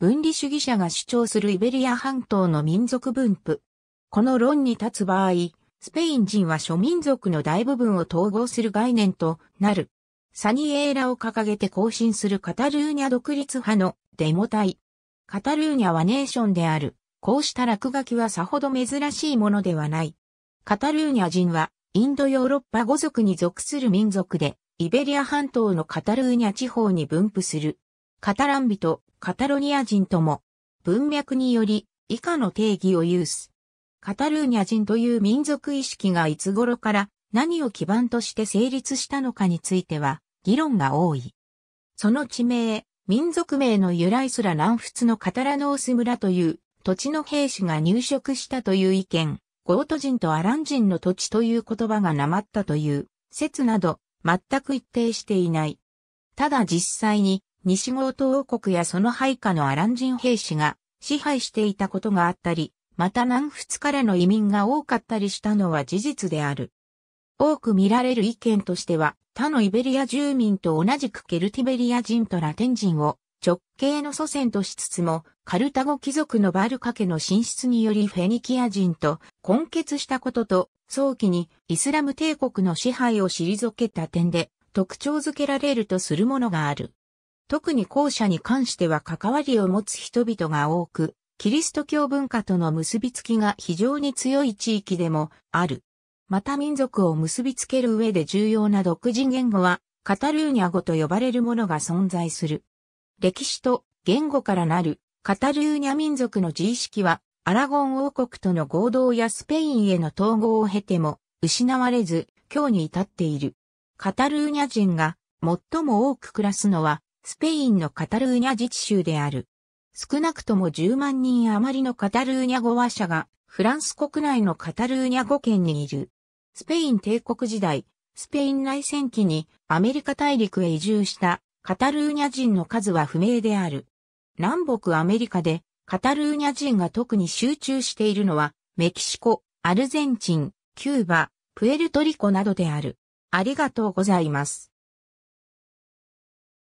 分離主義者が主張するイベリア半島の民族分布。この論に立つ場合、スペイン人は諸民族の大部分を統合する概念となる。サニエーラを掲げて行進するカタルーニャ独立派のデモ隊。カタルーニャはネーションである。こうした落書きはさほど珍しいものではない。カタルーニャ人はインドヨーロッパ語族に属する民族で、イベリア半島のカタルーニャ地方に分布する。カタラン人、カタロニア人とも、文脈により以下の定義を有す。カタルーニャ人という民族意識がいつ頃から何を基盤として成立したのかについては議論が多い。その地名、民族名の由来すら南仏のカタラノース村という土地の兵士が入植したという意見、ゴート人とアラン人の土地という言葉がなまったという説など全く一定していない。ただ実際に西郷東王国やその配下のアラン人兵士が支配していたことがあったり、また南仏からの移民が多かったりしたのは事実である。多く見られる意見としては、他のイベリア住民と同じくケルティベリア人とラテン人を直系の祖先としつつも、カルタゴ貴族のバルカ家の進出によりフェニキア人と混血したことと、早期にイスラム帝国の支配を退けた点で特徴づけられるとするものがある。特に後者に関しては関わりを持つ人々が多く、キリスト教文化との結びつきが非常に強い地域でもある。また民族を結びつける上で重要な独自言語は、カタルーニャ語と呼ばれるものが存在する。歴史と言語からなるカタルーニャ民族の自意識は、アラゴン王国との合同やスペインへの統合を経ても失われず、今日に至っている。カタルーニャ人が最も多く暮らすのはスペインのカタルーニャ自治州である。少なくとも10万人余りのカタルーニャ語話者が、フランス国内のカタルーニャ語圏にいる。スペイン帝国時代、スペイン内戦期にアメリカ大陸へ移住したカタルーニャ人の数は不明である。南北アメリカでカタルーニャ人が特に集中しているのはメキシコ、アルゼンチン、キューバ、プエルトリコなどである。ありがとうございます。